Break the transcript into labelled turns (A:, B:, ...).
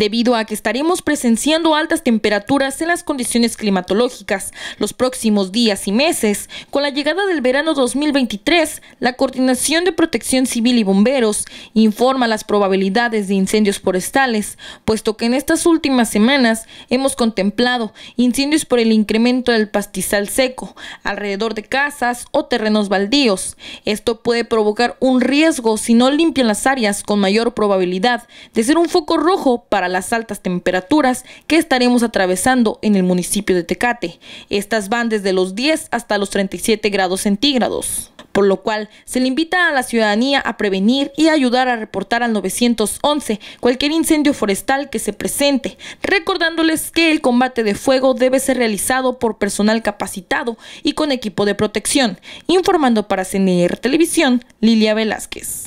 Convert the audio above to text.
A: debido a que estaremos presenciando altas temperaturas en las condiciones climatológicas los próximos días y meses. Con la llegada del verano 2023, la Coordinación de Protección Civil y Bomberos informa las probabilidades de incendios forestales, puesto que en estas últimas semanas hemos contemplado incendios por el incremento del pastizal seco alrededor de casas o terrenos baldíos. Esto puede provocar un riesgo si no limpian las áreas con mayor probabilidad de ser un foco rojo para las altas temperaturas que estaremos atravesando en el municipio de Tecate. Estas van desde los 10 hasta los 37 grados centígrados por lo cual se le invita a la ciudadanía a prevenir y ayudar a reportar al 911 cualquier incendio forestal que se presente, recordándoles que el combate de fuego debe ser realizado por personal capacitado y con equipo de protección, informando para CNR Televisión Lilia Velázquez.